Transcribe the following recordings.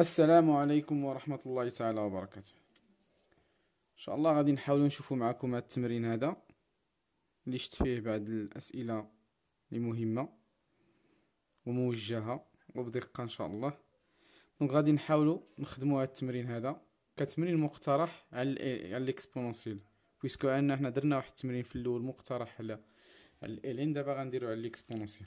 السلام عليكم ورحمة الله تعالى وبركاته إن شاء الله غادي نحاول نشوفوا معكم هذا التمرين هذا اللي شت فيه بعض الأسئلة المهمة مهمة وموجهة وبدقة إن شاء الله دونك غادي نحاولوا نخدموا هذا التمرين هذا كتمرين مقترح على على الاكسبونونسيل بويسكو ان حنا درنا واحد التمرين في الاول مقترح على على الالين دابا غنديرو على الاكسبونونسيل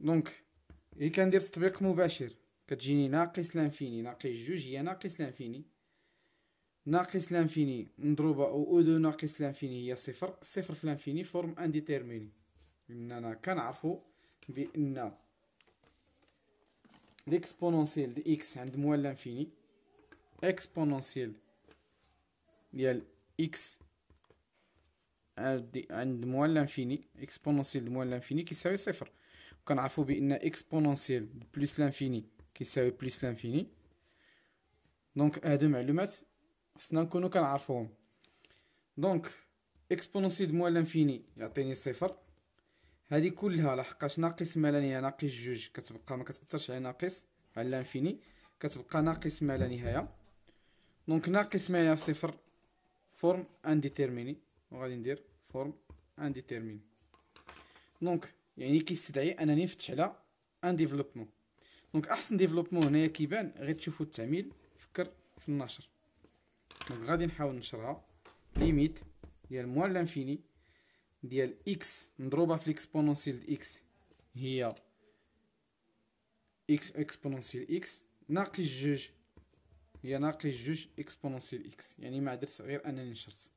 دونك اي كندير تطبيق مباشر كتجيني ناقص لانفيني ناقص جوج هي ناقص لانفيني ناقص لانفيني مضروبه او او دو ناقص لانفيني هي صفر صفر في لانفيني فورم انديتيرميني لاننا كنعرفو بان ليكسبونونسييل دي اكس عند موال لانفيني اكسبونونسييل ديال اكس عند موال لانفيني اكسبونونسييل موال لانفيني كيساوي صفر كنعرفوا بان اكسبونونسيال بلس لانفيني كيساوي بلس لانفيني دونك هادو معلومات خصنا نكونوا كنعرفوهم دونك اكسبونونسيال موال لانفيني يعطيني صفر هذه كلها لحقاش ناقص نهايه ناقص جوج كتبقى ما كتأثرش على ناقص على لانفيني كتبقى ناقص ما لا نهاية دونك ناقص ما لا صفر فورم انديتيرميني وغادي ندير فورم انديتيرميني دونك يعني كيستدعي انني نفتش على ان ديفلوبمون دونك احسن ديفلوبمون هنايا كيبان غير تشوفوا التعميل فكر في النشر دونك غادي نحاول نشرها ليميت ديال موان لانفيني ديال اكس مضروبه في الاكسبونونسيال اكس هي اكس اكسبونونسيال اكس ناقص جوج هي ناقص جوج اكسبونونسيال اكس يعني ما درت غير انني نشرت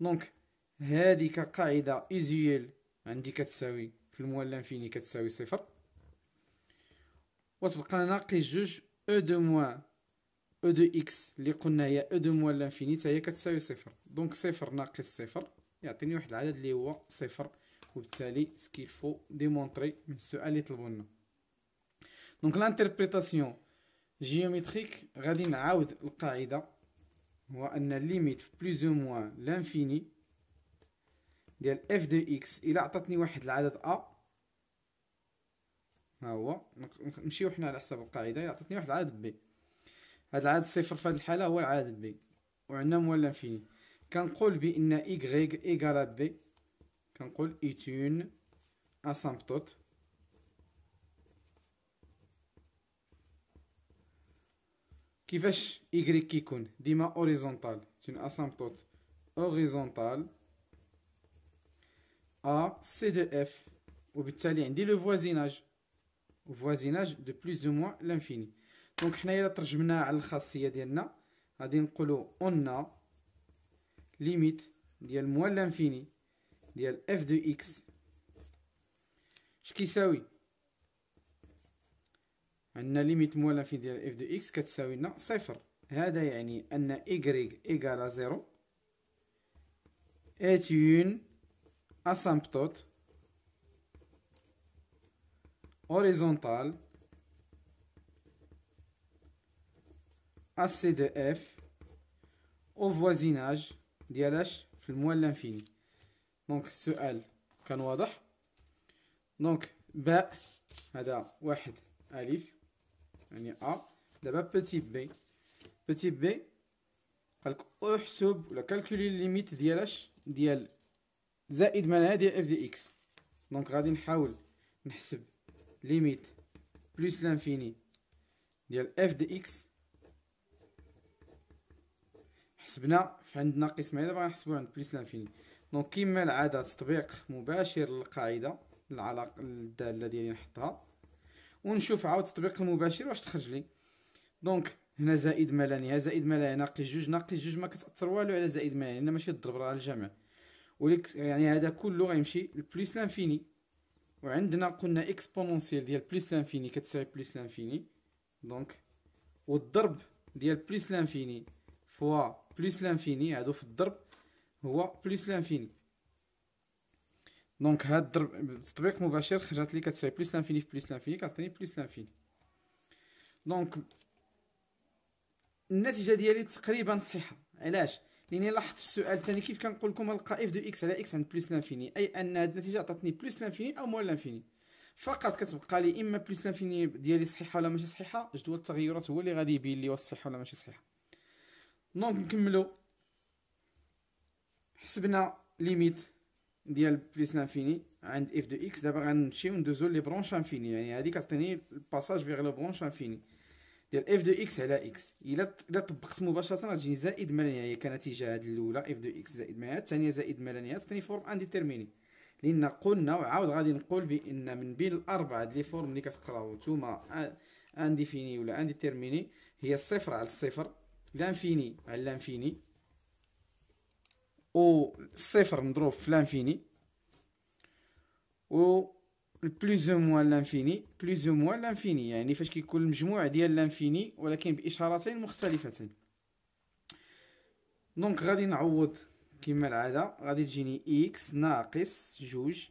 دونك هذه كقاعده ايزيول عندي كتساوي في الموال لانفيني كتساوي صفر وتبقى لنا قيس جوج او دو موان او دو اكس اللي قلنا هي او دو موان لانفيني تاهي كتساوي صفر دونك صفر ناقص صفر يعطيني واحد العدد اللي هو صفر وبالتالي سكيل فو ديمونطري من السؤال اللي طلبو لنا دونك لانتربريتاسيون جيومتريك غادي نعاود القاعده هو ان ليميت في بلوز او موان لانفيني ديال اف دو اكس الا عطاتني واحد العدد ا ها هو نمشيو حنا على حساب القاعده الا عطاتني واحد العدد بي هاد العدد صفر في هاد الحاله هو العدد بي وعندنا موال انفيني كنقول بان ايغريك ايكالا بي كنقول ايتون اسامبتوت كيفاش ايغريك كيكون ديما اوريزونتال تون اسامبتوت اوريزونتال A C de F وبالتالي عندي لو فوازيناج فوازيناج دو بلوس دو موان لانفيني دونك حنايا الا ترجمناها على الخاصيه ديالنا غادي نقولوا اون ليميت ديال موان لانفيني ديال اف دو اكس اش كيساوي عندنا ليميت موان لانفيني ديال اف دو اكس كتساوي لنا صفر هذا يعني ان y ايكالا زيرو ات une asymptote horizontale F au voisinage plus moins l'infini. Donc ce L, كان واضح. Donc B, هذا واحد ألف يعني A. D'abord petit B. Petit B, calcule la limite d'IALH d'IALH. زائد منها ديال اف دي اكس دونك غادي نحاول نحسب ليميت بلس لانفيني ديال اف دي اكس حسبنا في ناقص قسمه دابا غنحسبو عند بلس لانفيني دونك كيما العاده تطبيق مباشر للقاعده العلاقه الداله ديالي نحطها ونشوف عاود التطبيق المباشر واش تخرج لي دونك هنا زائد ما لا نهايه زائد ما لا ناقص جوج ناقص جوج ما كتاثر والو على زائد ما لا لان ماشي الضرب راه الجمع ولك يعني هذا كله غيمشي لبليس لانفيني وعندنا قلنا اكسبونونسيال ديال بليس لانفيني كتساوي بليس لانفيني دونك والضرب ديال بليس لانفيني فوا بليس لانفيني هادو في الضرب هو بليس لانفيني دونك هاد الضرب بالتطبيق مباشر خرجت لي كتساوي بليس لانفيني في بليس لانفيني كتعطيني بليس لانفيني دونك النتيجه ديالي تقريبا صحيحه علاش لان يعني لاحظت في السؤال الثاني كيف كنقول لكم نلقى اف دو اكس على اكس عند بلس لانفيني اي ان هذه النتيجه عطاتني بلس لانفيني او مول لانفيني فقط كتبقى لي اما بلس لانفيني ديالي صحيحه ولا ماشي صحيحه جدول التغيرات هو اللي غادي يبين لي واش صحيحه ولا ماشي صحيحه دونك نكملو حسبنا ليميت ديال بلس لانفيني عند اف دو اكس دابا غنمشيو ندوزو لي برونش انفيني يعني هادي كتعطيني الباساج فيغ لو برونش انفيني ديال اف دو اكس على اكس الا الا طبقت مباشره غتجيني زائد ما لا نهايه كنتيجه هاد الاولى اف دو اكس زائد ما الثانيه زائد ما لا نهايه الثاني فورم انديتيرميني لان قلنا وعاود غادي نقول بان من بين الاربعه ديال لي فورم اللي كتقراو نتوما انديفيني ولا انديتيرميني هي الصفر على الصفر لانفيني على لانفيني و الصفر مضروب في لانفيني و بلوز او موان لانفيني بلوز او موان لانفيني يعني فاش كيكون المجموع ديال لانفيني ولكن باشارتين مختلفتين دونك غادي نعوض كما العاده غادي تجيني اكس ناقص جوج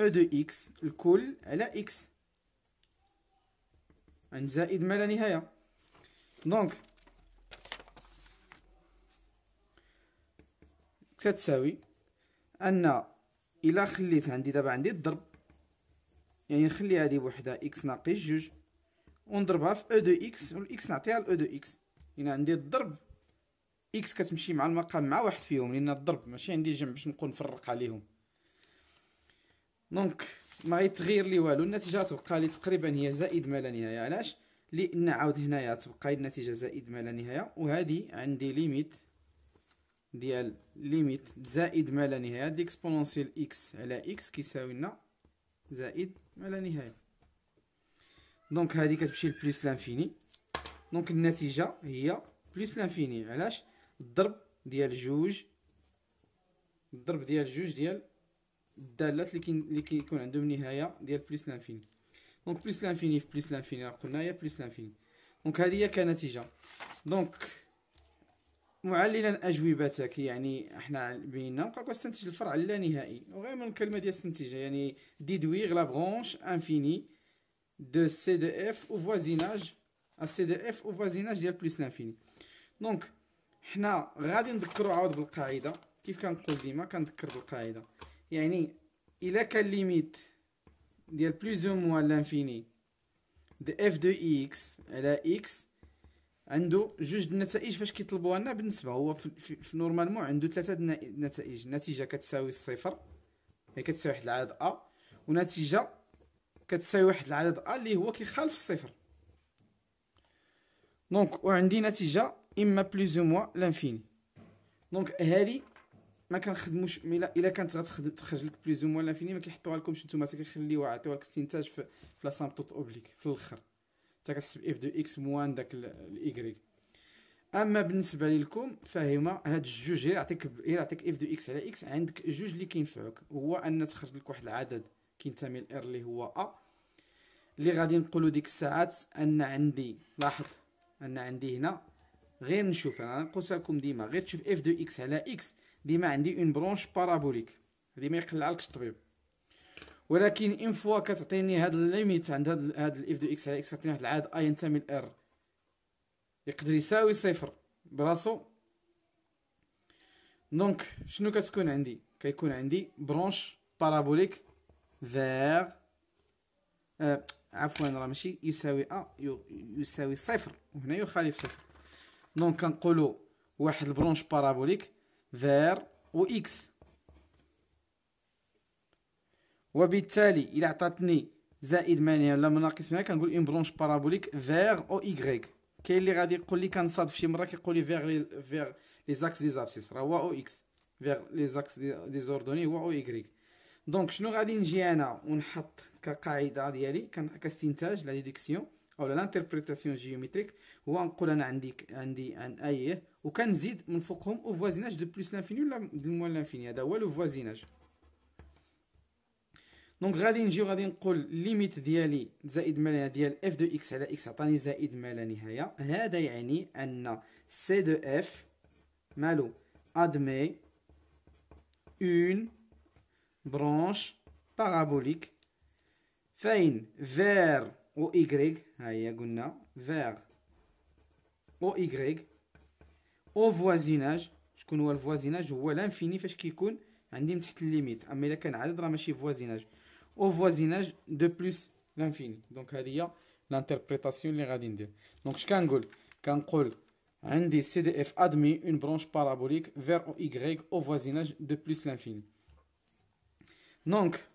او دو اكس الكل على اكس عند زائد ما لا نهايه دونك كتساوي ان الا خليت عندي دابا عندي الضرب يعني نخلي هذه بوحدها اكس ناقص جوج ونضربها في او دو اكس والاكس نعطيها لاو دو اكس هنا يعني عندي الضرب اكس كتمشي مع المقام مع واحد فيهم لان الضرب ماشي عندي جمع باش نقول نفرق عليهم دونك ما يتغير لي والو النتيجه تبقى لي تقريبا هي زائد ما لا نهايه علاش لان عاود هنايا تبقى النتيجه زائد ما لا نهايه وهذه عندي ليميت ديال ليميت زائد ما لا نهايه ديكسبونونسيال اكس على اكس كيساوي لنا زائد ما لا نهايه دونك هذه كتمشي لبليس لانفيني دونك النتيجه هي بليس لانفيني علاش الضرب ديال جوج الضرب ديال جوج ديال الدالات اللي كيكون عندهم نهايه ديال بليس لانفيني دونك بليس لانفيني في بليس لانفيني قلنا هي بليس لانفيني دونك هذه هي كنتيجه دونك معللا اجوبتك يعني احنا بينا نقولك استنتج الفرع اللانهائي وغير من الكلمه ديال استنتج يعني ديدويغ لا برونش انفيني دو سي دو اف او فوازيناج سي دو اف او فوازيناج ديال بلس لانفيني دونك حنا غادي نذكروا عاود بالقاعده كيف كنقول ديما كنذكر بالقاعده يعني الا كان ليميت ديال بلس او موان لانفيني دي اف دو اكس على اكس عنده جوج النتائج فاش كيطلبوها لنا بالنسبه هو في, في, نورمالمون عنده ثلاثه النتائج نتيجه كتساوي الصفر هي يعني كتساوي واحد العدد ا ونتيجه كتساوي واحد العدد ا اللي هو كيخالف الصفر دونك وعندي نتيجه اما بلوز او موا لانفيني دونك هذه ما كنخدموش الا الا كانت غتخدم تخرج لك بلوز او موا لانفيني ما كيحطوها لكمش نتوما تا كيخليوها عطيوها لك استنتاج في, في لا اوبليك في الاخر حتى كتحسب اف دو اكس موان داك الايكغيك اما بالنسبه لكم فهما هاد الجوج غير يعطيك غير يعطيك اف دو اكس على اكس عندك جوج اللي كينفعوك هو ان تخرج لك واحد العدد كينتمي لار اللي هو ا اللي غادي نقولوا ديك الساعات ان عندي لاحظ ان عندي هنا غير نشوف انا نقول لكم ديما غير تشوف اف دو اكس على اكس ديما عندي اون برونش بارابوليك ديما ما يقلعلكش الطبيب ولكن ان فوا كتعطيني هاد الليميت عند هاد الاف دو اكس على اكس كتعطيني واحد العدد اي ينتمي لار يقدر يساوي صفر براسو دونك شنو كتكون عندي كيكون عندي برونش بارابوليك فيغ عفوا راه ماشي يساوي ا يساوي صفر وهنا يخالف صفر دونك كنقولوا واحد البرونش بارابوليك فير و اكس وبالتالي الى عطاتني زائد مانيا ولا مناقص مانيا كنقول اون برونش بارابوليك فيغ او ايغريك كاين اللي غادي يقول لي كنصادف شي مره كيقول لي فيغ لي فيغ لي زاكس دي زابسيس راه هو او اكس فيغ لي زاكس دي زوردوني هو او ايغريك دونك شنو غادي نجي انا ونحط كقاعده ديالي كاستنتاج لا ديدكسيون او لانتربريتاسيون جيومتريك هو نقول انا عندي عندي ان ايه وكنزيد من فوقهم او فوازيناج دو بلوس لانفيني ولا دو موان لانفيني هذا هو لو فوازيناج دونك غادي نجي وغادي نقول ليميت ديالي زائد ما لا ديال اف دو اكس على اكس عطاني زائد ما لا نهايه هذا يعني ان سي دو اف مالو ادمي اون برونش بارابوليك فين فير او ايغريك ها هي قلنا فير او ايغريك او فوازيناج شكون هو الفوازيناج هو لانفيني فاش كيكون عندي من تحت الليميت اما الا كان عدد راه ماشي فوازيناج au voisinage de plus l'infini donc à dire l'interprétation les غادي donc je kan quand عندي un CDF admis, une branche parabolique vers y au voisinage de plus l'infini donc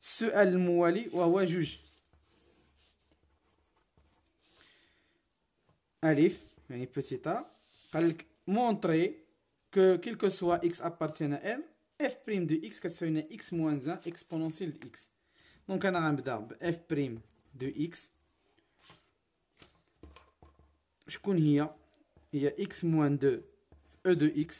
ce Mouali mouali ou juge. Alif يعني petite a A, montrer que quel que soit x appartient à r f' de x كتساوينا x moins 1 exponentielle de x on انا un ب f' de x شكون هي a x moins 2 e de x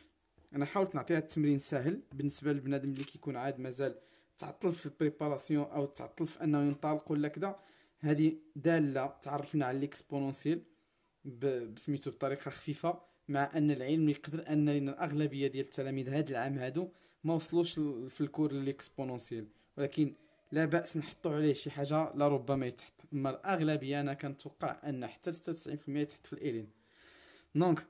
انا حاولت نعطيها التمرين سهل بالنسبه للبنادم اللي كيكون عاد مازال تعطل في البريباراسيون او تعطل في انه ينطلق ولا كذا هذه داله تعرفنا على الاكسبونونسييل بسميتو بطريقه خفيفه مع ان العلم يقدر ان الاغلبيه ديال التلاميذ هذا العام هادو ما وصلوش في الكور ليكسبونونسيال ولكن لا باس نحطو عليه شي حاجه لا ربما يتحط اما الاغلبيه انا كنتوقع ان حتى 96% يتحط في الالين دونك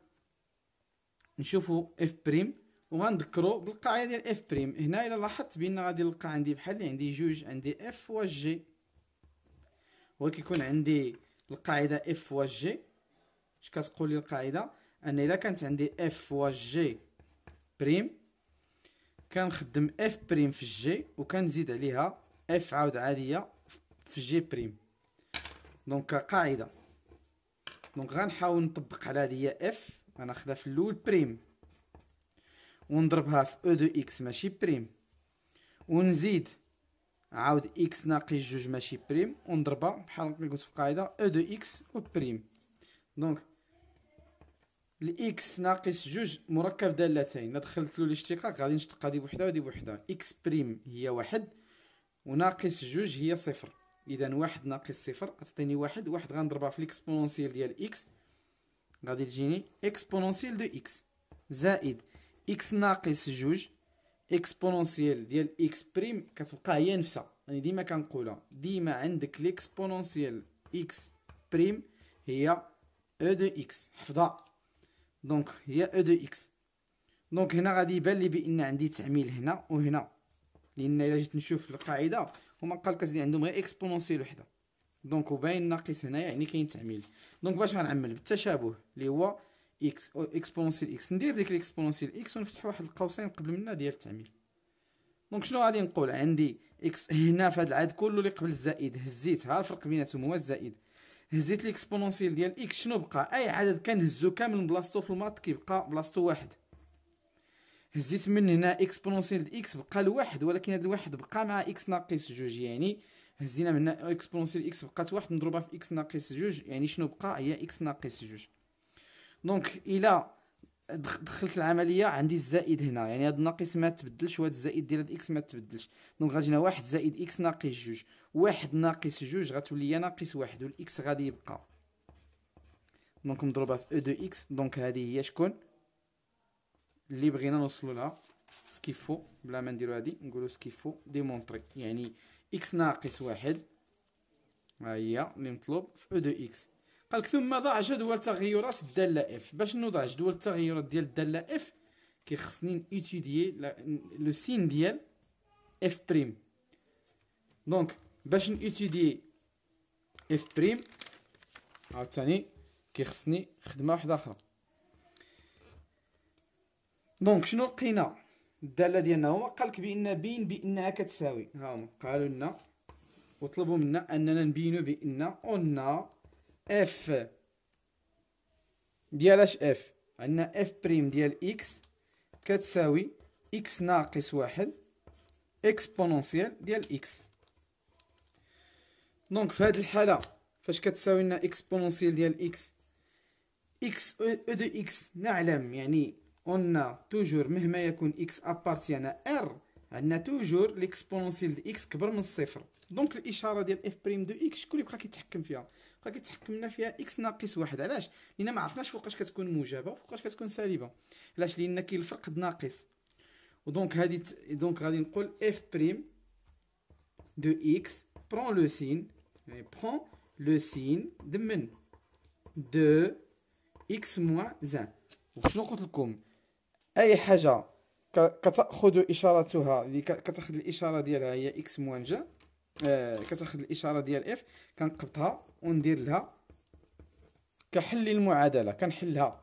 نشوفوا اف بريم وغنذكروا بالقاعده ديال اف بريم هنا الا لاحظت بان غادي نلقى عندي بحال اللي عندي جوج عندي اف و جي وكيكون عندي القاعده اف و جي اش كتقول لي القاعده ان الا كانت عندي اف و جي بريم كنخدم اف بريم في الجي وكنزيد عليها اف عاود عاديه في جي بريم دونك قاعده دونك غنحاول نطبق على هذه هي اف غناخدها في الاول بريم ونضربها في او دو اكس ماشي بريم ونزيد عاود اكس ناقص جوج ماشي بريم ونضربها بحال قلت في القاعده او دو اكس و بريم دونك الاكس ناقص جوج مركب دالتين لا دخلت له الاشتقاق غادي نشتق هذه بوحده وهذه بوحده اكس بريم هي واحد وناقص جوج هي صفر اذا واحد ناقص صفر غتعطيني واحد واحد غنضربها في الاكسبونونسيال ديال اكس غادي تجيني اكسبونونسيال دو اكس زائد اكس ناقص جوج اكسبونونسيال ديال اكس بريم كتبقى هي نفسها انا يعني ديما كنقولها ديما عندك الاكسبونونسيال اكس بريم هي او دو اكس حفظها دونك هي او دو اكس دونك هنا غادي يبان لي بان عندي تعميل هنا وهنا لان الا جيت نشوف القاعده هما القلقاس اللي عندهم غير اكسبونونسيال وحده دونك وباين ناقص هنا يعني كاين تعميل دونك باش غنعمل بالتشابه اللي هو اكس اكسبونونسيال اكس ندير ديك الاكسبونونسيال اكس ونفتح واحد القوسين قبل منها ديال التعميل دونك شنو غادي نقول عندي اكس هنا في هذا العدد كله اللي قبل الزائد هزيت ها الفرق بيناتهم هو الزائد هزيت ليكسبونونسيال ديال اكس شنو بقى اي عدد كنهزو كامل من بلاصتو في الماط كيبقى بلاصتو واحد هزيت من هنا اكسبونونسيال اكس بقى لواحد ولكن هاد الواحد بقى مع اكس ناقص جوج يعني هزينا من هنا اكسبونونسيال اكس بقات واحد نضربها في اكس ناقص جوج يعني شنو بقى هي اكس ناقص جوج دونك الى دخلت العمليه عندي الزائد هنا يعني هذا الناقص ما تبدلش وهذا الزائد ديال هاد اكس ما تبدلش دونك غادي واحد زائد اكس ناقص جوج واحد ناقص جوج غتولي ناقص واحد والاكس غادي يبقى دونك مضروبه في او دو اكس دونك هذه هي شكون اللي بغينا نوصلوا لها سكيفو بلا ما نديرو هادي نقولوا سكيفو ديمونطري يعني اكس ناقص واحد ها هي اللي مطلوب في او دو اكس قالك ثم ضع جدول تغيرات الداله اف باش نوضع جدول التغيرات ديال الداله اف كيخصني نيتيديي لو سين ديال اف بريم دونك باش نيتيديي اف بريم عاوتاني كيخصني خدمه واحده اخرى دونك شنو لقينا الداله ديالنا هو قالك بان بين بانها كتساوي ها هما قالوا لنا وطلبوا منا اننا نبينوا بان ان اف ديال اش اف عندنا اف بريم ديال اكس كتساوي اكس ناقص واحد اكسبونونسيال ديال اكس دونك في هذه الحاله فاش كتساوي لنا اكسبونونسيال ديال اكس اكس او دو اكس نعلم يعني قلنا توجور مهما يكون اكس ابارتيان ار عندنا توجور ليكسبونونسيال ديال اكس كبر من الصفر دونك الاشاره ديال اف بريم دو اكس شكون اللي بقى كيتحكم فيها بقى كيتحكم لنا فيها اكس ناقص واحد علاش لان ما عرفناش فوقاش كتكون موجبه وفوقاش كتكون سالبه علاش لان كاين الفرق ناقص ودونك هادي ت... دونك غادي نقول اف بريم دو اكس برون لو سين يعني برون لو سين دمن دو اكس موان زان وشنو قلت لكم اي حاجه كتاخذ اشارتها اللي كتاخذ الاشاره ديالها هي اكس موان جان آه، كتاخذ الاشاره ديال اف كنقبطها وندير لها كحل المعادله كنحلها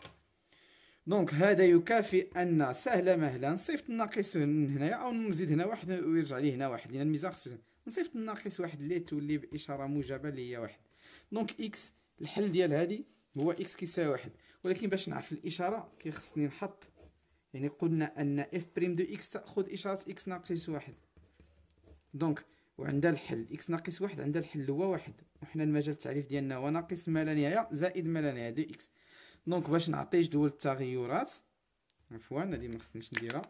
دونك هذا يكافئ ان سهله مهلا نصيفط الناقص من هنايا او نزيد هنا واحد ويرجع لي هنا واحد لان الميزان خصو نصيفط الناقص واحد اللي تولي باشاره موجبه اللي هي واحد دونك اكس الحل ديال هذه هو اكس كيساوي واحد ولكن باش نعرف الاشاره كيخصني نحط يعني قلنا ان اف بريم دو اكس تاخذ اشاره اكس ناقص واحد دونك وعندها الحل اكس ناقص واحد عندها الحل هو واحد وحنا المجال التعريف ديالنا هو ناقص ما لا نهايه زائد ما لا نهايه دي اكس دونك باش نعطي جدول التغيرات عفوا هذه ما خصنيش نديرها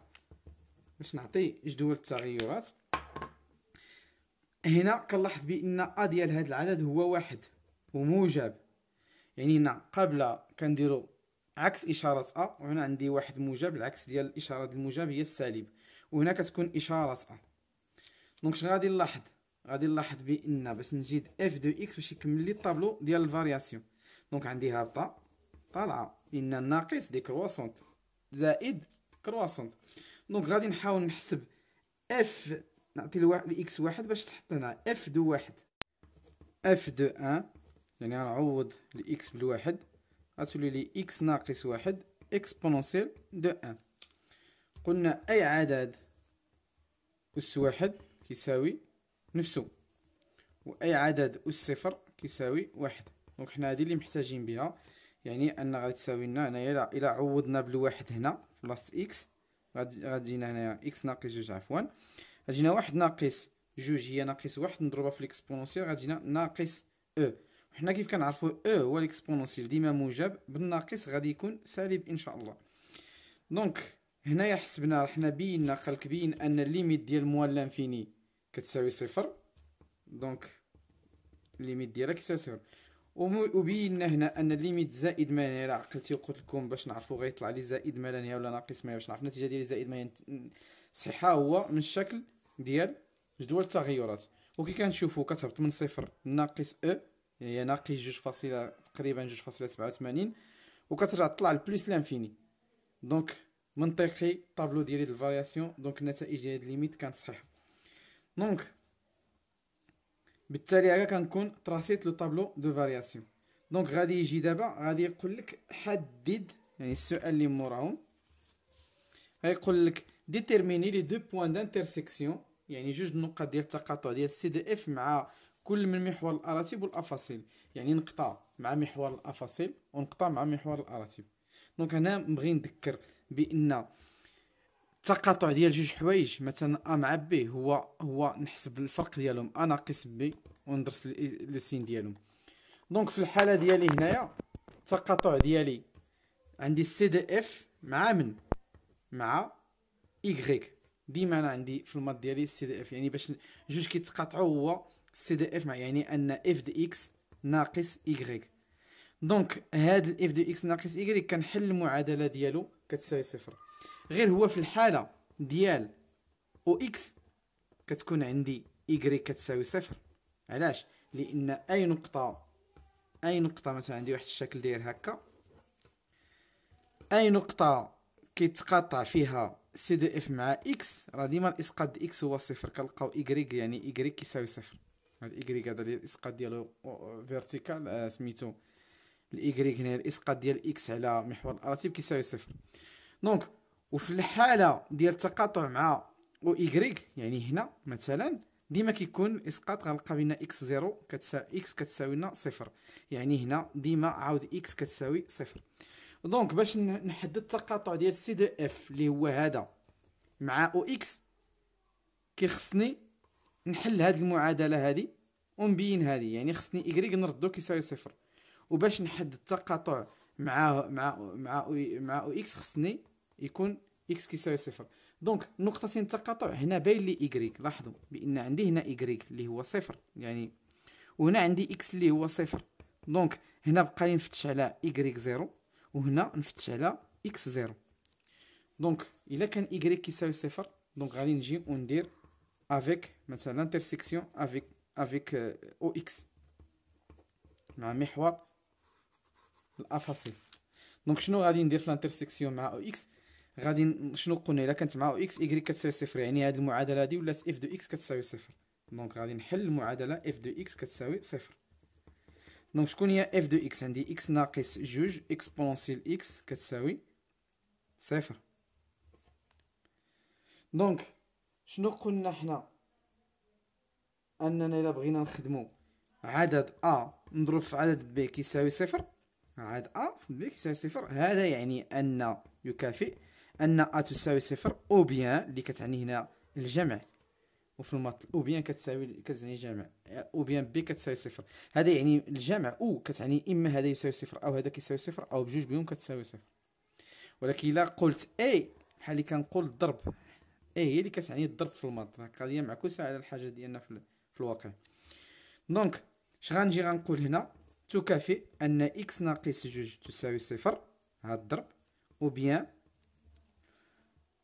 باش نعطي جدول التغيرات هنا كنلاحظ بان ا ديال هذا العدد هو واحد وموجب يعني هنا قبل كنديرو عكس إشارة أ وهنا عندي واحد موجب العكس ديال الإشارة الموجب هي السالب وهنا كتكون إشارة أ دونك شنو غادي نلاحظ غادي نلاحظ بان باش نزيد اف دو اكس باش يكمل لي الطابلو ديال الفارياسيون دونك عندي هابطه طالعه ان ناقص دي كرواسونت زائد كرواسونت دونك غادي نحاول نحسب اف نعطي الاكس واحد باش تحط هنا اف دو واحد اف دو ان يعني غنعوض الاكس بالواحد غتولي لي اكس ناقص واحد اكسبونونسيال دو ان قلنا اي عدد اس واحد كيساوي نفسه واي عدد اس صفر كيساوي واحد دونك حنا هادي اللي محتاجين بها يعني ان غتساوي لنا هنايا الى عوضنا بالواحد هنا بلاصه اكس هنا هنايا اكس ناقص جوج عفوا غادينا واحد ناقص جوج هي ناقص واحد نضربها في الاكسبونونسيال غادينا ناقص او وحنا كيف كنعرفوا او هو الاكسبونونسيال ديما موجب بالناقص غادي يكون سالب ان شاء الله دونك هنايا حسبنا حنا بينا قالك بين ان الليميت ديال موال لانفيني كتساوي صفر دونك ليميت ديالها كتساوي صفر وبينا هنا ان ليميت زائد ما يعني عقلتي وقلت لكم باش نعرفوا غيطلع لي زائد ما لا ولا ناقص ما باش نعرف النتيجه ديال زائد ما صحيحه هو من الشكل ديال جدول التغيرات وكي كنشوفوا كتهبط من صفر ناقص او هي يعني ناقص جوج فاصلة تقريبا جوج فاصلة سبعة وثمانين وكترجع تطلع لبلوس لانفيني دونك منطقي طابلو ديالي د الفارياسيون دونك النتائج ديال هاد ليميت كانت صحيحه دونك بالتالي هكا كنكون تراسيت لو طابلو دو فارياسيون دونك غادي يجي دابا غادي يقول لك حدد يعني السؤال اللي موراهم غيقول لك ديتيرميني لي دو بوان دانترسيكسيون يعني جوج نقط ديال التقاطع ديال سي دي اف مع كل من محور الاراتيب والافاصيل يعني نقطه مع محور الافاصيل ونقطع مع محور الاراتيب دونك هنا نبغي نذكر بان التقاطع ديال جوج حوايج مثلا ا مع بي هو هو نحسب الفرق ديالهم ا ناقص بي وندرس لو سين ديالهم دونك في الحاله ديالي هنايا التقاطع ديالي عندي سي دي اف مع من مع ايغريك ديما انا عندي في المات ديالي سي دي اف يعني باش جوج كيتقاطعوا هو سي دي اف مع يعني ان اف دي اكس ناقص ايغريك دونك هاد الاف دي اكس ناقص ايغريك كنحل المعادله ديالو كتساوي صفر غير هو في الحاله ديال او اكس كتكون عندي y كتساوي صفر علاش لان اي نقطه اي نقطه مثلا عندي واحد الشكل داير هكا اي نقطه كيتقاطع فيها سي دو اف مع اكس راه ديما الاسقاط دي اكس هو صفر كنلقاو y يعني y كيساوي صفر هاد y هذا ديال الاسقاط ديالو فيرتيكال آه سميتو الايكغيك هنا الاسقاط ديال اكس على محور الارتيب كيساوي صفر دونك وفي الحاله ديال التقاطع مع او ايغريك يعني هنا مثلا ديما كيكون الاسقاط غنلقى بان اكس زيرو كتساوي اكس كتساوي لنا صفر يعني هنا ديما عاود اكس كتساوي صفر دونك باش نحدد التقاطع ديال سي دو اف اللي هو هذا مع او اكس كيخصني نحل هاد المعادله هادي ونبين هادي يعني خصني ايغريك نردو كيساوي صفر وباش نحدد التقاطع مع مع مع مع او اكس خصني يكون اكس كيساوي صفر دونك نقطتين التقاطع هنا باين لي ايكغيك لاحظوا بان عندي هنا ايكغيك اللي هو صفر يعني وهنا عندي اكس اللي هو صفر دونك هنا بقى لي نفتش على ايكغيك زيرو وهنا نفتش على اكس زيرو دونك الا كان ايكغيك كيساوي صفر دونك غادي نجي وندير افيك مثلا لانترسيكسيون افيك افيك او اكس مع محور الافاصيل دونك شنو غادي ندير في لانترسيكسيون مع او اكس غادي شنو قلنا الا كانت مع اكس واي كتساوي صفر يعني هذه المعادله هذه ولات اف دو اكس كتساوي صفر دونك غادي نحل المعادله اف دو اكس كتساوي صفر دونك شكون هي اف دو اكس عندي اكس ناقص جوج اكسبونسيل اكس كتساوي صفر دونك شنو قلنا حنا اننا الا بغينا نخدمو عدد ا نضرب في عدد ب كيساوي صفر عدد ا في ب كيساوي صفر هذا يعني ان يكافئ ان ا تساوي صفر او بيان اللي كتعني هنا الجمع وفي المط او بيان كتساوي كتعني جمع او بيان بي كتساوي صفر هذا يعني الجمع او كتعني اما هذا يساوي صفر او هذا كيساوي صفر او بجوج بهم كتساوي صفر ولكن الا قلت اي بحال اللي كنقول الضرب اي هي اللي كتعني الضرب في المط القضيه معكوسه على الحاجه ديالنا في, في الواقع دونك اش غنجي غنقول هنا تكافئ ان اكس ناقص جوج تساوي صفر هاد الضرب او بيان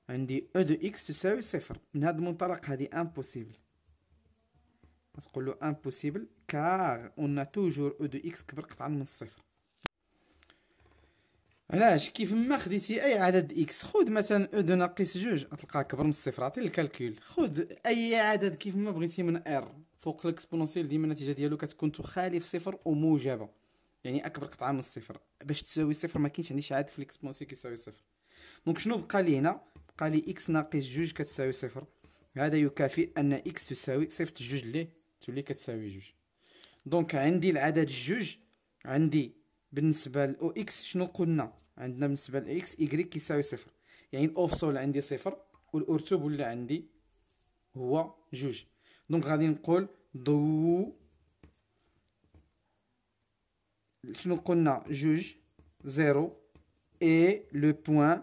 عندي او دو اكس تساوي صفر من هذا المنطلق هذه امبوسيبل تقول له امبوسيبل كار اون توجور او دو اكس كبر قطعا من الصفر علاش كيف ما خديتي اي عدد اكس خذ مثلا او e دو ناقص جوج تلقاه كبر من الصفر عطيه الكالكول خذ اي عدد كيف ما بغيتي من ار فوق الاكسبونونسيال ديما النتيجه ديالو كتكون تخالف صفر وموجبه يعني اكبر قطعه من الصفر باش تساوي صفر ما كاينش عندي شي عدد في الاكسبونونسيال كيساوي صفر دونك شنو بقى لي هنا قال لي اكس ناقص جوج كتساوي صفر هذا يكافئ ان اكس تساوي صفر جوج ليه تولي كتساوي جوج دونك عندي العدد جوج عندي بالنسبه لاو اكس شنو قلنا عندنا بالنسبه لاكس ايكغيك كيساوي صفر يعني الاوفسول عندي صفر والارتوب ولا عندي هو جوج دونك غادي نقول ضو شنو قلنا جوج زيرو اي لو بوان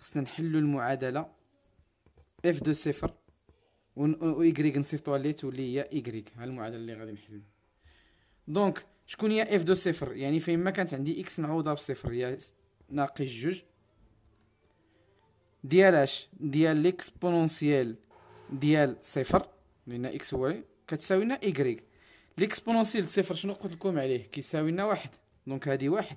خصنا نحلوا المعادله اف دو صفر و ايكغيك نصيفطوها ليه تولي هي ايكغيك ها المعادله اللي غادي نحلو دونك شكون هي اف دو صفر يعني فين ما كانت عندي اكس معوضه بصفر هي ناقص جوج ديال اش ديال ليكسبونونسييل ديال صفر لان اكس هو كتساوي لنا ايكغيك ليكسبونونسييل صفر شنو قلت لكم عليه كيساوي لنا واحد دونك هادي واحد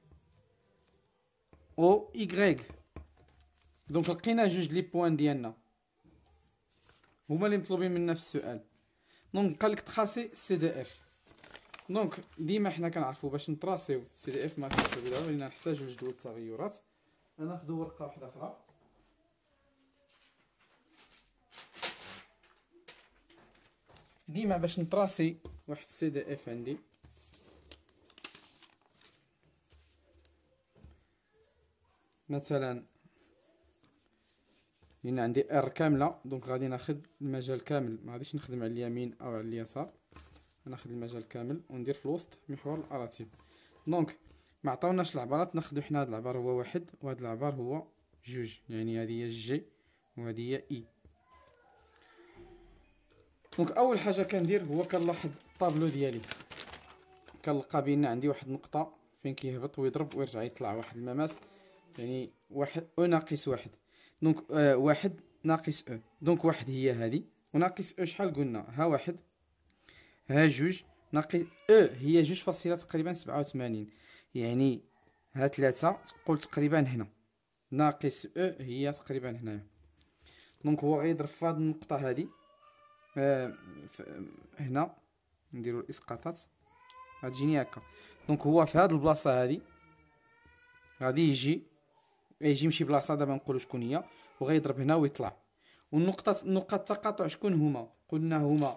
او y دونك لقينا جوج لي بوان ديالنا هما اللي مطلوبين منا في السؤال دونك قال لك تراسي سي دي اف دونك ديما حنا كنعرفو باش نتراسيو سي دي اف ما كنقدروا نحتاجو جوج دول التغيرات انا في ورقه واحده اخرى ديما باش نتراسي واحد السي دي اف عندي مثلا هنا عندي ار كامله دونك غادي ناخذ المجال كامل ما غاديش نخدم على اليمين او على اليسار ناخذ المجال كامل وندير في الوسط محور الاراتيب دونك ما عطاوناش العبارات ناخذ حنا هذا العبار هو واحد وهذا العبار هو جوج يعني هذه هي جي وهذه هي اي e. دونك اول حاجه كندير هو كنلاحظ الطابلو ديالي كنلقى بان عندي واحد النقطه فين كيهبط ويضرب ويرجع يطلع واحد المماس يعني واحد او ناقص واحد دونك آه واحد ناقص او دونك واحد هي هذه وناقص او شحال قلنا ها واحد ها جوج ناقص او هي جوج فاصلة تقريبا سبعة وثمانين يعني ها ثلاثة تقول تقريبا هنا ناقص او هي تقريبا هنايا دونك هو غيضرب في هاد النقطة هادي آه هنا نديرو الاسقاطات غتجيني هكا دونك هو في هاد البلاصة هادي غادي يجي يجي يمشي بلاصه دابا نقولوا شكون هي وغيضرب هنا ويطلع والنقطه نقاط التقاطع شكون هما قلنا هما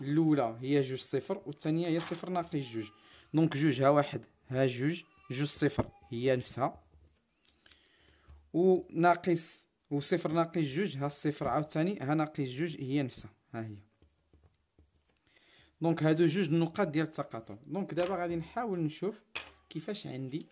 الاولى هي جوج صفر والثانيه هي صفر ناقص جوج دونك جوج ها واحد ها جوج جوج صفر هي نفسها وناقص وصفر ناقص جوج ها الصفر عاوتاني ها ناقص جوج هي نفسها ها هي دونك هادو جوج نقاط ديال التقاطع دونك دابا غادي نحاول نشوف كيفاش عندي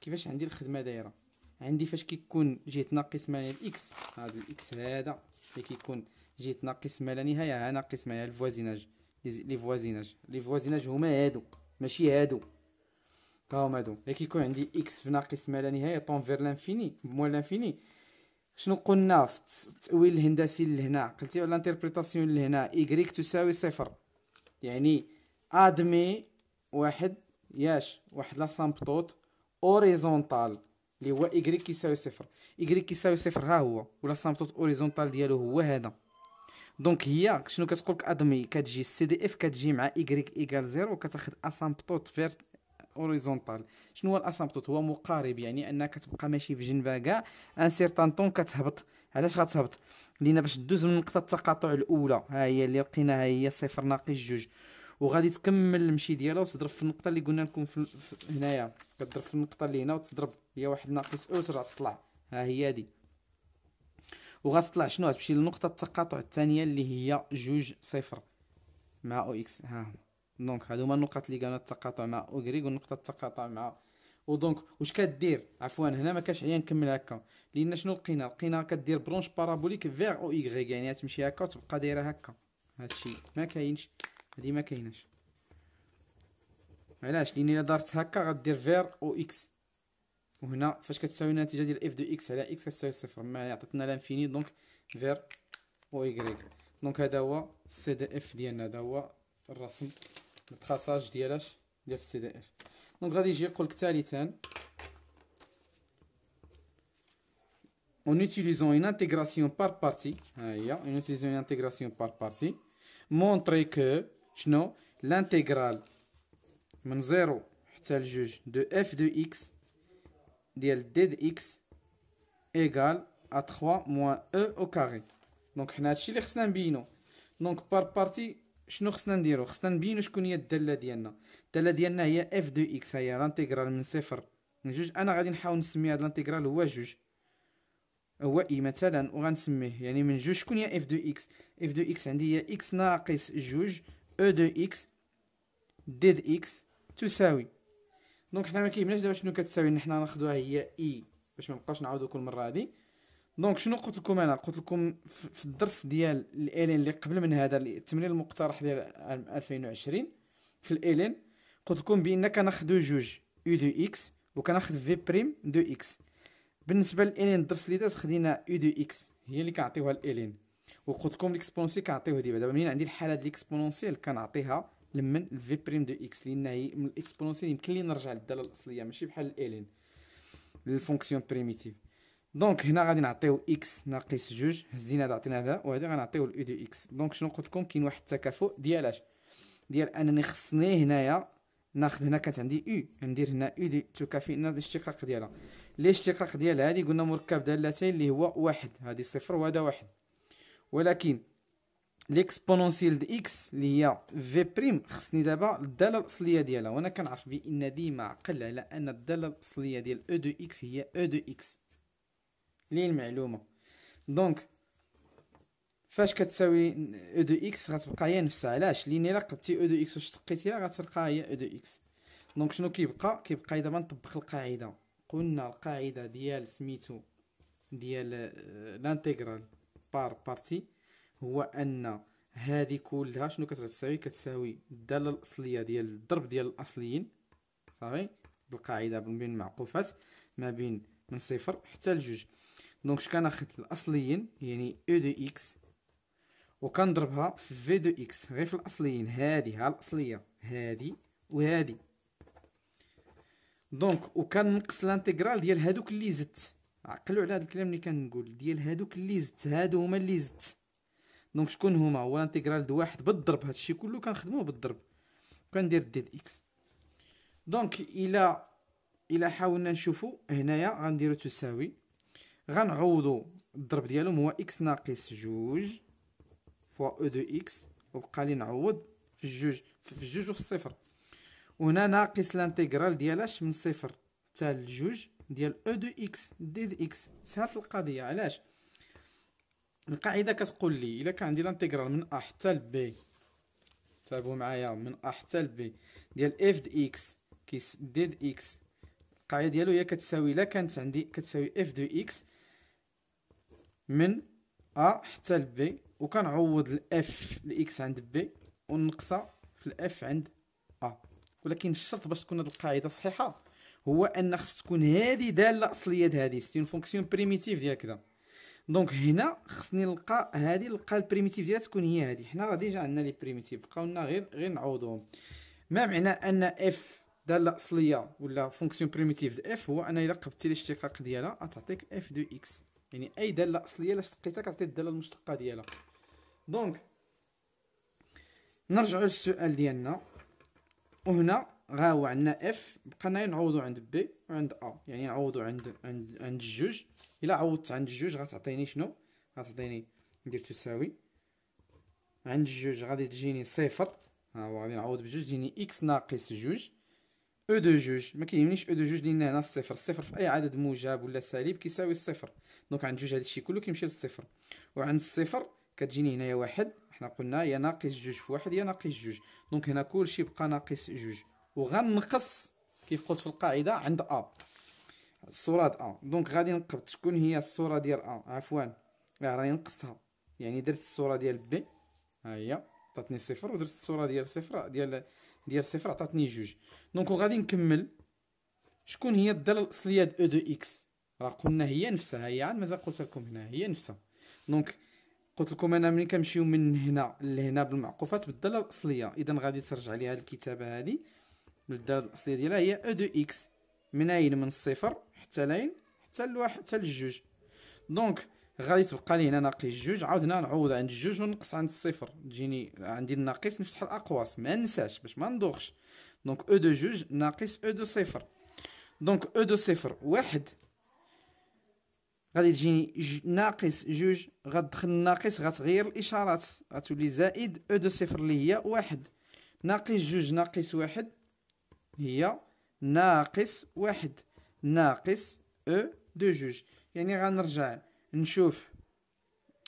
كيفاش عندي الخدمه دايره عندي فاش كيكون جهه ناقص ما الاكس هذا الاكس هذا اللي كيكون جهه ناقص ما لا نهايه ها ناقص ما الفوازيناج لي فوازيناج لي فوازيناج هما هادو ماشي هادو هما هادو اللي كيكون عندي اكس في ناقص ما لا نهايه طون فير لانفيني موال لانفيني شنو قلنا في التاويل الهندسي لهنا قلتي على انتربريتاسيون لهنا ايغريك تساوي صفر يعني ادمي واحد ياش واحد لاسامبتوت اوريزونتال اللي هو إيكغيك كيساوي صفر إيكغيك كيساوي صفر ها هو ولا سامبتوت أوريزونتال ديالو هو هذا دونك هي شنو كتقولك أدمي كتجي سي دي إف كتجي مع إيكغيك إيكال زيرو وكتاخد أسامبتوت فيرت اوريزونتال شنو هو الاسامبتوت هو مقارب يعني انك كتبقى ماشي في جنبها كاع ان سيرتان طون كتهبط علاش غتهبط لان باش دوز من نقطه التقاطع الاولى ها هي اللي لقيناها هي صفر ناقص جوج وغادي تكمل المشي ديالها وتضرب في النقطه اللي قلنا لكم في, في هنايا كتضرب في النقطه اللي هنا وتضرب هي واحد ناقص او ترجع تطلع ها هي هادي وغتطلع شنو غتمشي للنقطه التقاطع الثانيه اللي هي جوج صفر مع او اكس ها دونك هادو هما النقط اللي كانوا التقاطع مع اوغريغ والنقطه التقاطع مع ودونك واش كدير عفوا هنا ما كاش عيان نكمل هكا لان شنو لقينا لقينا كدير برونش بارابوليك فيغ او اي يعني تمشي هكا وتبقى دايره هكا هادشي ما كاينش هادي ما كايناش علاش لان الا دارت هكا غدير فير او اكس وهنا فاش كتساوي النتيجه ديال اف دو اكس على اكس كتساوي صفر ما عطاتنا لانفيني دونك فير او ايغريك دونك هذا هو السي دي اف ديالنا هذا هو الرسم التراساج ديالاش ديال السي دي اف دونك غادي يجي يقولك ثالثا en utilisant une intégration par partie, une intégration par partie, montrer que شنو لانتيغرال من زيرو حتى لجوج دو اف دو اكس ديال دي دو اكس ايكال ا 3 موان او او كاري دونك حنا هادشي اللي خصنا نبينو دونك بار بارتي شنو خصنا نديرو خصنا نبينو شكون هي الداله ديالنا الداله ديالنا هي اف دو اكس هي لانتيغرال من صفر من جوج انا غادي نحاول نسمي هاد لانتيغرال هو جوج هو اي مثلا وغنسميه يعني من جوج شكون هي اف دو اكس اف دو اكس عندي هي اكس ناقص جوج او دو اكس دي د اكس تساوي دونك حنا ما كيهمناش دابا شنو كتساوي حنا ناخذوها هي اي e باش ما نبقاوش نعاودو كل مره هادي دونك شنو قلت لكم انا قلت لكم في الدرس ديال الالين اللي قبل من هذا التمرين المقترح ديال 2020 في الالين قلت لكم بان كناخذو جوج او دو اكس وكناخذ في بريم دو اكس بالنسبه للالين الدرس اللي داز خدينا او دو اكس هي اللي كنعطيوها الالين وقلت لكم ليكسبونسيال كنعطيوه ديما دابا منين عندي الحاله ديال ليكسبونسيال كنعطيها لمن الفي بريم دو اكس لان هي من الاكسبونسيال يمكن لي نرجع للداله الاصليه ماشي بحال الالين للفونكسيون بريميتيف دونك هنا غادي نعطيو اكس ناقص جوج هزينا هذا عطينا هذا وهذا غنعطيو الاو دو اكس دونك شنو قلت لكم كاين واحد التكافؤ ديال اش ديال انني خصني هنايا ناخذ هنا كانت عندي او ندير هنا او دي تكافئنا الاشتقاق ديالها الاشتقاق ديالها هذه قلنا مركب دالتين اللي هو واحد هذه صفر وهذا واحد ولكن ليكسبونونسيال د اكس اللي هي في بريم خصني دابا الداله الاصليه ديالها وانا كنعرف بان ديما عقل على ان الداله الاصليه ديال او دو اكس هي او e دو اكس للمعلومه دونك فاش كتساوي او دو اكس غتبقى هي نفسها علاش لان الا قبتي او e دو اكس واش تقيتيها غتلقاها هي او دو اكس دونك شنو كيبقى كيبقى دابا نطبق القاعده قلنا القاعده ديال سميتو ديال آه، لانتيغرال بار بارتي هو ان هذه كلها شنو كتساوي كتساوي الداله الاصليه ديال الضرب ديال الاصليين صافي بالقاعده ما بين المعقوفات ما بين من صفر حتى لجوج دونك كناخذ الاصليين يعني او دو اكس وكنضربها في في دو اكس غير في الاصليين هادي ها الاصليه هادي وهادي دونك وكننقص لانتيغرال ديال هادوك اللي زدت عقلوا على هذا الكلام اللي كنقول ديال هادوك اللي زدت هادو هما اللي زدت دونك شكون هما هو الانتيغرال دو واحد بالضرب هادشي كله كنخدموه بالضرب كندير ديال اكس دونك الى الى حاولنا نشوفو هنايا غنديرو تساوي غنعوضو الضرب ديالهم هو اكس ناقص جوج فوا او دو اكس وبقى لي نعوض في الجوج في الجوج وفي الصفر وهنا ناقص الانتيغرال ديالاش من صفر حتى لجوج ديال او e دو اكس دي دو اكس سهلت القضيه علاش القاعده كتقول لي الا كان عندي لانتيغرال من ا حتى ل بي تابعوا معايا من ا حتى ل بي ديال اف دي اكس كيس دي دو اكس القاعده ديالو هي كتساوي الا كانت عندي كتساوي اف دو اكس من ا حتى ل بي وكنعوض الاف لإكس عند بي ونقصها في الاف عند ا ولكن الشرط باش تكون هذه القاعده صحيحه هو ان خص تكون هذه داله اصليه هذه سي اون فونكسيون بريميتيف ديال كذا دونك هنا خصني نلقى هذه نلقى البريميتيف ديالها تكون هي هذه حنا راه ديجا عندنا لي بريميتيف بقاو لنا غير غير نعوضهم ما معنى ان اف داله اصليه ولا فونكسيون بريميتيف د اف هو ان الا قبلتي الاشتقاق ديالها تعطيك اف دو اكس يعني اي داله اصليه الا شقيتها كتعطي الداله المشتقه ديالها دونك نرجعوا للسؤال ديالنا وهنا غا هو عندنا اف بقينا نعوضو عند بي وعند ا يعني نعوضو عند عند عند الجوج الا عوضت عند الجوج غتعطيني شنو غتعطيني ندير تساوي عند الجوج غادي تجيني صفر ها هو غادي نعوض بجوج تجيني اكس ناقص جوج او e دو جوج ما كيهمنيش او e دو جوج لان هنا صفر صفر في اي عدد موجب ولا سالب كيساوي الصفر دونك عند جوج هادشي كله كيمشي للصفر وعند الصفر كتجيني هنايا واحد حنا قلنا يا ناقص جوج في واحد يا ناقص جوج دونك هنا كلشي بقى ناقص جوج وغنقص كيف قلت في القاعده عند ا الصوره ا دونك غادي نقبض شكون هي الصوره ديال ا عفوا راه راني نقصتها يعني درت الصوره ديال بي ها هي عطاتني صفر ودرت الصوره ديال صفر ديال ديال صفر عطاتني جوج دونك وغادي نكمل شكون هي الداله الاصليه د او e دو اكس راه قلنا هي نفسها هي عاد مازال قلت لكم هنا هي نفسها دونك قلت لكم انا ملي كنمشيو من هنا لهنا بالمعقوفات بالداله الاصليه اذا غادي ترجع لي هذه الكتابه هذه الداله الاصليه ديالها هي او e دو اكس من عين من الصفر حتى لين حتى لواحد حتى لجوج دونك غادي تبقى لي هنا ناقص جوج عاودنا نعوض عند جوج ونقص عند الصفر تجيني عندي الناقص نفتح الاقواس ما ننساش باش ما ندوخش دونك او e دو جوج ناقص او e دو صفر دونك او دو صفر واحد غادي تجيني ناقص جوج غدخل الناقص غتغير الاشارات غتولي زائد او دو صفر اللي هي واحد ناقص جوج ناقص واحد هي ناقص واحد ناقص او دو جوج يعني غنرجع نشوف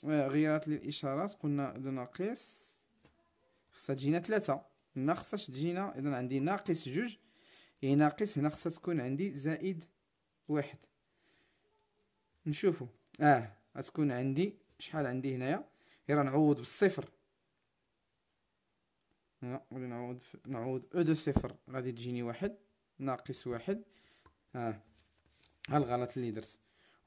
آه، غيرات للاشارات قلنا اذا ناقص خصها تجينا ثلاثة ما تجينا اذا عندي ناقص جوج يعني ناقص هنا خصها تكون عندي زائد واحد نشوفو اه غتكون عندي شحال عندي هنايا غير نعوض بالصفر هنا غادي نعوض نعوض او دو صفر غادي تجيني واحد ناقص واحد ها ها الغلط اللي درت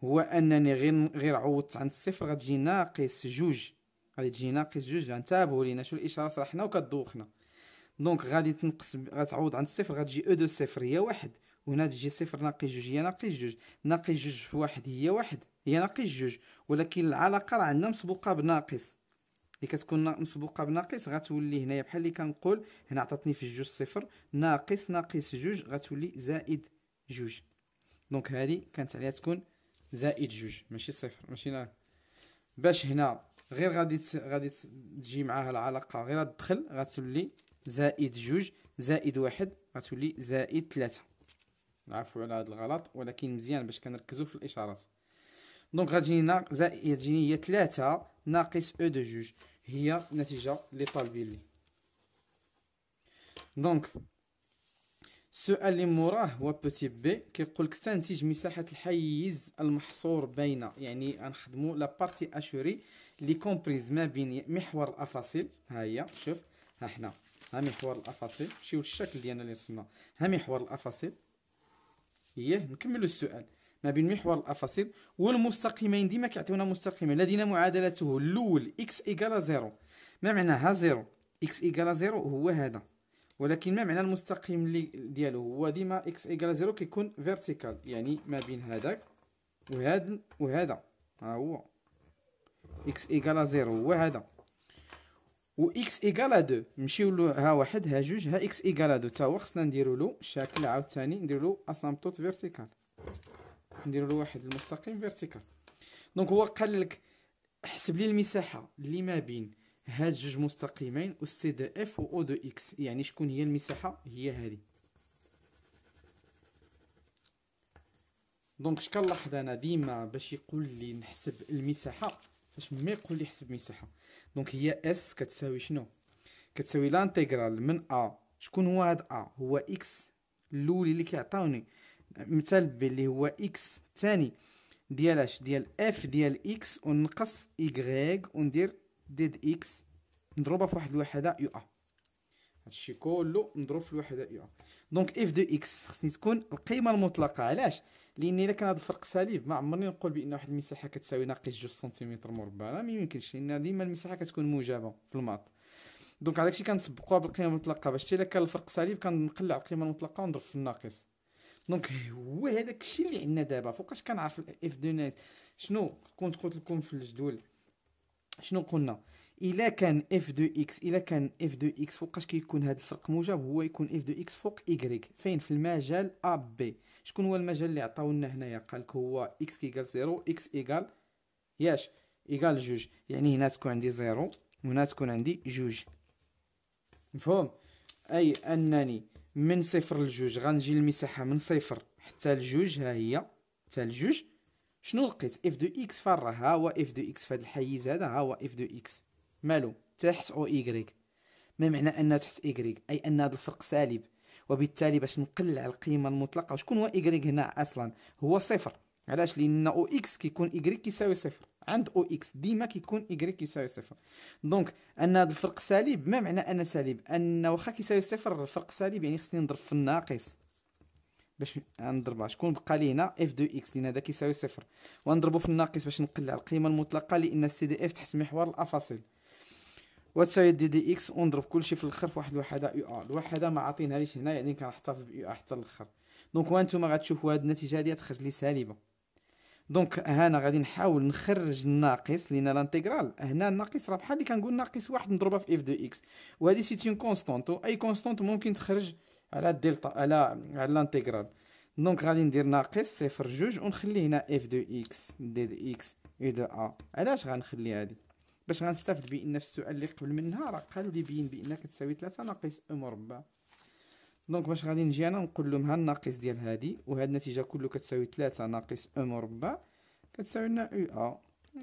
هو انني غير غير عوضت عند الصفر غتجي ناقص جوج غادي تجي ناقص جوج انتبهوا لينا شو الاشاره حنا وكدوخنا دونك غادي تنقص غتعوض عند الصفر غتجي او دو صفر هي واحد وهنا تجي صفر ناقص جوج هي ناقص جوج ناقص جوج في واحد هي واحد هي ناقص جوج ولكن العلاقه راه عندنا مسبوقه بناقص اللي كتكون مسبوقه بناقص غتولي هنايا بحال اللي كنقول هنا عطاتني في جوج صفر ناقص ناقص جوج غتولي زائد جوج دونك هذه كانت عليها تكون زائد جوج ماشي صفر ماشي نا باش هنا غير غادي غادي تجي معاها العلاقه غير الدخل غتولي زائد جوج زائد واحد غتولي زائد ثلاثة عفوا على هذا الغلط ولكن مزيان باش كنركزو في الاشارات دونك غتجيني زائد تجيني هي 3 ناقص او دو جوج هي نتيجة اللي طالبين لي دونك السؤال اللي موراه هو بوتي بي كيقول لك تنتج مساحه الحيز المحصور بين يعني غنخدمو لا بارتي اشوري لي كومبريز ما بين محور الافاصيل ها هي شوف ها حنا ها محور الافاصيل مشيو للشكل ديالنا اللي رسمناه ها محور الافاصيل ايه نكملو السؤال ما بين محور الافاصيل والمستقيمين ديما كيعطيونا مستقيمين لدينا معادلته الاول اكس ايكالا زيرو ما معناها زيرو اكس ايكالا زيرو هو هذا ولكن ما معنى المستقيم اللي ديالو هو ديما اكس ايكالا زيرو كيكون فيرتيكال يعني ما بين هذاك وهذا وهذا ها هو اكس ايكالا زيرو هو هذا و اكس ايكالا 2 نمشيو له ها واحد ها جوج ها اكس ايكالا 2 تا هو خصنا نديرو له شكل عاوتاني نديرو له اسامبتوت فيرتيكال نديرو الواحد المستقيم فيرتيكال دونك هو قال لك حسب لي المساحه اللي ما بين هاد جوج مستقيمين او سي دو اف و او دو اكس يعني شكون هي المساحه هي هذه دونك اش كنلاحظ انا ديما باش يقول لي نحسب المساحه فاش ما يقول لي حسب المساحه دونك هي اس كتساوي شنو كتساوي لانتيغرال من ا شكون هو هاد ا هو اكس الاولي اللي كيعطاوني مثال بلي هو اكس الثاني ديال اش ديال اف ديال اكس ونقص يغريك وندير ديد اكس نضربها في واحد الوحده يو ا هادشي كله مضروب في الوحده يو ا دونك اف دو اكس خصني تكون القيمه المطلقه علاش لان الا كان هاد الفرق سالب ما عمرني نقول بان واحد المساحه كتساوي ناقص جوج سنتيمتر مربع لا ما يمكنش لان ديما المساحه كتكون موجبه في الماط دونك هذاك الشيء كنسبقوها بالقيمه المطلقه باش حتى الا كان الفرق سالب كنقلع القيمه المطلقه ونضرب في الناقص دونك هو هذاك الشيء اللي عندنا دابا فوقاش كنعرف الاف دو نيت شنو كنت قلت لكم في الجدول شنو قلنا الا كان اف دو اكس الا كان اف دو اكس فوقاش كيكون هذا الفرق موجب هو يكون اف دو اكس فوق y فين في المجال ا بي شكون هو المجال اللي عطاو لنا هنايا قال لك هو اكس كيقال زيرو اكس ايغال ياش ايغال جوج يعني هنا تكون عندي زيرو وهنا تكون عندي جوج مفهوم اي انني من صفر لجوج غنجي المساحة من صفر حتى لجوج ها هي حتى لجوج شنو لقيت اف دو اكس فرا ها هو اف دو اكس فهاد الحيز هذا ها هو اف دو اكس مالو تحت او ايكغيك ما معنى ان تحت ايكغيك اي ان هذا الفرق سالب وبالتالي باش نقلع القيمه المطلقه شكون هو ايكغيك هنا اصلا هو صفر علاش لان او اكس كيكون ايكغيك كيساوي صفر عند او اكس ديما كيكون ايغريك يساوي صفر دونك ان هذا الفرق سالب ما معنى انا سالب ان واخا كيساوي صفر الفرق سالب يعني خصني نضرب في الناقص باش نضربها شكون بقى لي هنا اف دو اكس لان هذا كيساوي صفر ونضربو في الناقص باش نقلع القيمه المطلقه لان السي دي اف تحت محور الافاصيل وتساوي دي دي اكس ونضرب كلشي في الاخر في واحد الوحده يو ا الوحده ما عطيناليش هنا يعني كنحتفظ ب يو ا حتى الاخر دونك وانتم غتشوفوا هاد النتيجه هادي تخرج لي سالبه دونك هنا غادي نحاول نخرج الناقص لان الانتيغرال هنا الناقص راه بحال اللي كنقول ناقص واحد مضروبه في اف دو اكس وهذه سيت اون كونستونت واي كونستونت ممكن تخرج على الدلتا على على الانتيغرال دونك غادي ندير ناقص صفر جوج ونخلي هنا اف دو اكس دي دو اكس اي دو ا علاش غنخلي هادي باش غنستافد بان في السؤال اللي قبل منها راه قالوا لي بين بان كتساوي 3 ناقص او مربع دونك باش غادي نجي انا نقول لهم ها الناقص ديال هادي وهاد النتيجه كله كتساوي 3 ناقص ا مربع كتساوي لنا او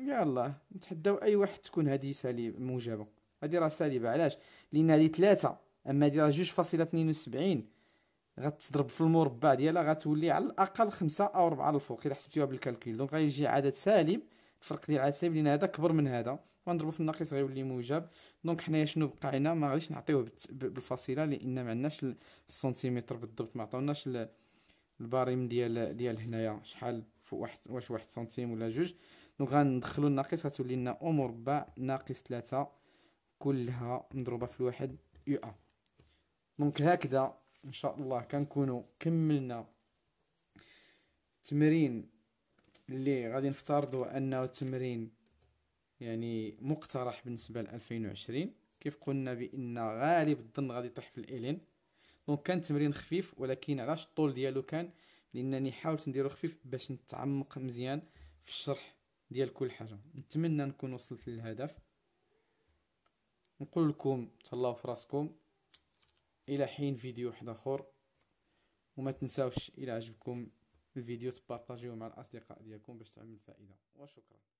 يلا نتحداو اي واحد تكون هادي سالبه موجبه هادي راه سالبه علاش لان هادي 3 اما هادي راه 2.72 غتضرب في المربع ديالها غتولي على الاقل 5 او 4 الفوق الا حسبتيها بالكالكول دونك غيجي عدد سالب الفرق ديال عدد سالب لان هذا كبر من هذا ونضربو في الناقص غيولي موجب دونك حنايا شنو بقى لنا ما غاديش نعطيوه بالفصيله لان ما عندناش السنتيمتر بالضبط ما عطاوناش الباريم ديال ديال هنايا شحال واحد واش واحد سنتيم ولا جوج دونك غندخلو الناقص غتولي لنا او مربع ناقص ثلاثة كلها مضروبه في الواحد يو ا دونك هكذا ان شاء الله كنكونوا كملنا تمرين اللي غادي نفترضوا انه تمرين يعني مقترح بالنسبه ل 2020 كيف قلنا بان غالب الظن غادي يطيح في الالين دونك كان تمرين خفيف ولكن علاش الطول ديالو كان لانني حاولت نديرو خفيف باش نتعمق مزيان في الشرح ديال كل حاجه نتمنى نكون وصلت للهدف نقول لكم تهلاو في راسكم الى حين فيديو واحد اخر وما تنساوش الى عجبكم الفيديو تبارطاجيوه مع الاصدقاء ديالكم باش تعمل فائده وشكرا